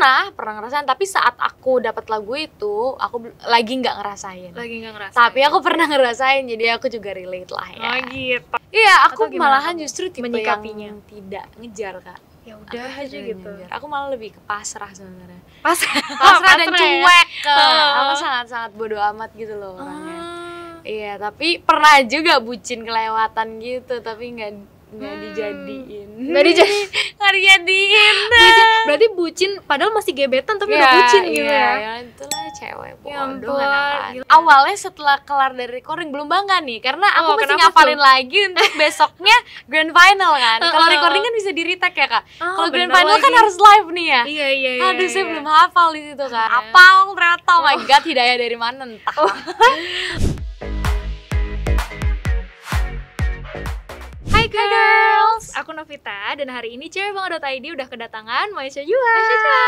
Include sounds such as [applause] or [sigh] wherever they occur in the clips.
pernah pernah ngerasain tapi saat aku dapat lagu itu aku lagi nggak ngerasain lagi nggak ngerasain tapi aku pernah ngerasain jadi aku juga relate lah ya oh gitu iya aku malahan justru tipe menyikapinya yang tidak ngejar kak ya udah aja gitu ngejar. aku malah lebih ke pasrah sebenarnya pasrah [laughs] pasrah dan ya? cuek ya? uh. aku sangat sangat bodoh amat gitu loh orangnya uh. iya tapi pernah juga bucin kelewatan gitu tapi nggak nggak hmm. dijadiin [laughs] nggak dijadiin nggak dijadiin berarti bucin padahal masih gebetan tapi yeah, udah iya, bucin yeah, gitu iya, ya ya itulah cewek ya bodoh ya ampun, awalnya setelah kelar dari recording belum bangga nih karena aku oh, masih ngapalin tuh? lagi untuk besoknya [laughs] grand final kan kalau recording kan bisa di retake ya kak oh, kalau grand final lagi. kan harus live nih ya iya iya iya aduh iya, saya iya. belum hafal di situ kak. apal ternyata oh my oh. god hidayah dari mana entah oh. [laughs] Vita dan hari ini cewekbang.id udah kedatangan Maisha juga. Maisha juga.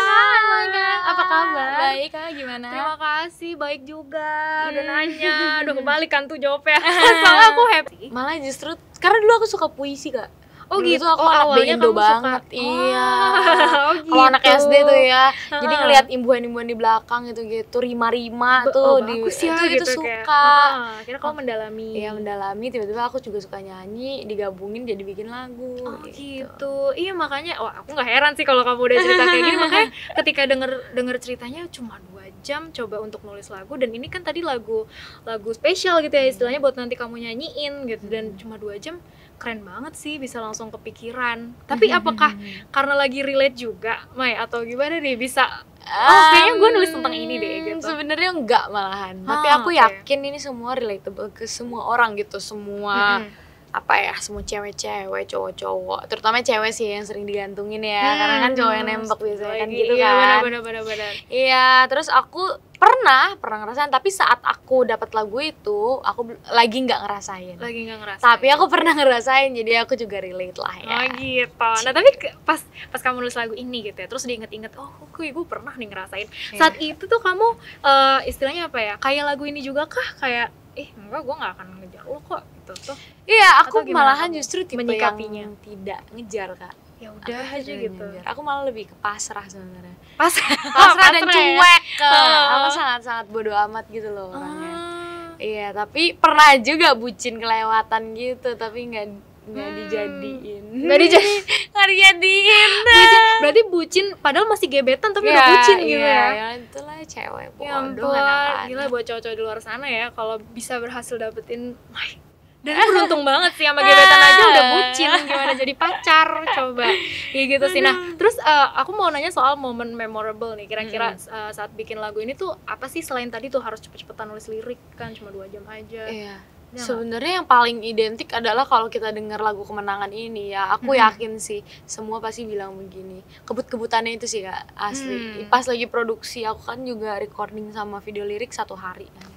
Hai, Apa kabar? Baik, Kak. Gimana? Terima kasih, baik juga. Hmm. Udah nanya, udah kembali kan tuh jawabnya. [laughs] Soalnya aku happy. Malah justru karena dulu aku suka puisi, Kak. Oh gitu aku oh, awalnya kamu banget. Suka. Iya. Oh, gitu. Kalau anak gitu. SD tuh ya. Jadi ngeliat imbuhan-imbuhan di belakang gitu-gitu, rima-rima oh, tuh oh, di ya, itu, gitu, itu suka. Kayak, kira kamu nah, mendalami. Iya, mendalami tiba-tiba aku juga suka nyanyi, digabungin jadi bikin lagu. Oh gitu. gitu. Iya makanya wah aku nggak heran sih kalau kamu udah cerita kayak gini [laughs] makanya ketika denger denger ceritanya cuma dua jam coba untuk nulis lagu dan ini kan tadi lagu lagu spesial gitu ya istilahnya buat nanti kamu nyanyiin gitu dan hmm. cuma dua jam keren banget sih bisa langsung langsung kepikiran. Tapi mhm. apakah karena lagi relate juga, Mai atau gimana nih bisa Oh, kayaknya gue nulis tentang ini deh gitu. Sebenarnya enggak malahan, ah, tapi aku okay. yakin ini semua relatable ke semua orang gitu, semua mm-hmm. apa ya, semua cewek-cewek, cowok-cowok, terutama cewek sih yang sering digantungin ya, hmm, karena kan hmm, cowok yang nembak biasanya kan gitu iya, kan. Iya, benar benar. Iya, terus aku pernah pernah ngerasain tapi saat aku dapat lagu itu aku lagi nggak ngerasain lagi nggak ngerasain tapi aku pernah ngerasain jadi aku juga relate lah ya oh gitu nah tapi pas pas kamu nulis lagu ini gitu ya terus diinget-inget oh aku ibu pernah nih ngerasain yeah. saat itu tuh kamu uh, istilahnya apa ya kayak lagu ini juga kah kayak eh enggak gue nggak akan ngejar lo kok gitu tuh iya aku malahan justru tipe yang tidak ngejar kak ya udah aja gitu aku malah lebih ke pasrah sebenarnya pasrah pasrah [laughs] pasrah dan ya? cuek ke [laughs] uh, aku sangat sangat bodoh amat gitu loh orangnya uh. iya tapi pernah juga bucin kelewatan gitu tapi nggak nggak hmm. dijadiin nggak dijadiin [laughs] nggak dijadiin bucin, berarti bucin padahal masih gebetan tapi nggak udah iya, bucin gitu iya. ya ya itulah cewek ya bodoh ya gila buat cowok-cowok di luar sana ya kalau bisa berhasil dapetin my dan beruntung banget sih sama gebetan aja udah bucin [laughs] gimana jadi pacar coba ya gitu sih nah terus uh, aku mau nanya soal momen memorable nih kira-kira uh, saat bikin lagu ini tuh apa sih selain tadi tuh harus cepet-cepetan nulis lirik kan cuma dua jam aja iya. Ya. Sebenarnya yang paling identik adalah kalau kita dengar lagu kemenangan ini ya, aku hmm. yakin sih semua pasti bilang begini. Kebut-kebutannya itu sih kak asli. Hmm. Pas lagi produksi aku kan juga recording sama video lirik satu hari kan.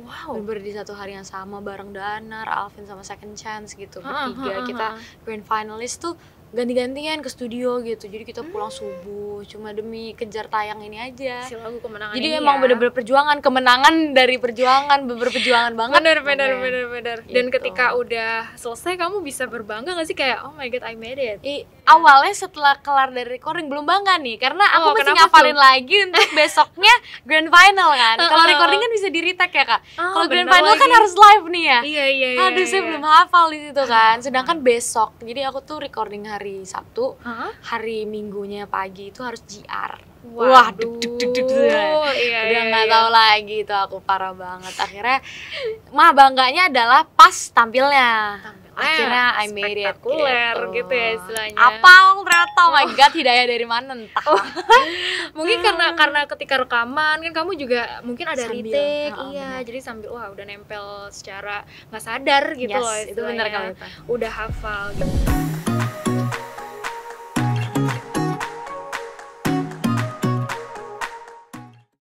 Wow. Bener di satu hari yang sama bareng Danar, Alvin sama Second Chance gitu. Ha, Bertiga kita grand finalist tuh ganti-gantian ke studio gitu jadi kita pulang hmm. subuh cuma demi kejar tayang ini aja si lagu kemenangan jadi emang ya. bener-bener perjuangan kemenangan dari perjuangan bener bener perjuangan banget bener bener okay. bener bener dan gitu. ketika udah selesai kamu bisa berbangga gak sih kayak oh my god I made it I, awalnya setelah kelar dari recording belum bangga nih karena aku oh, masih ngapalin tuh? lagi untuk [laughs] besoknya grand final kan kalau recording kan bisa di retake ya kak oh, kalau grand final kan lagi. kan harus live nih ya iya iya iya aduh iya, saya belum hafal di situ kan sedangkan besok jadi aku tuh recording hari hari Sabtu, huh? hari Minggunya pagi itu harus GR. Wah, duduk, duduk, duduk, Udah iya, nggak iya. tahu lagi itu aku parah banget. Akhirnya mah bangganya adalah pas tampilnya. Tampil. Akhirnya I made it gitu. gitu ya istilahnya. Apal ternyata oh my god hidayah dari mana entah. Oh. [laughs] mungkin karena karena ketika rekaman kan kamu juga mungkin ada sambil, Oh, iya, bener. jadi sambil wah udah nempel secara nggak sadar gitu yes, loh. Istilahnya. Itu benar kamu. Udah hafal gitu.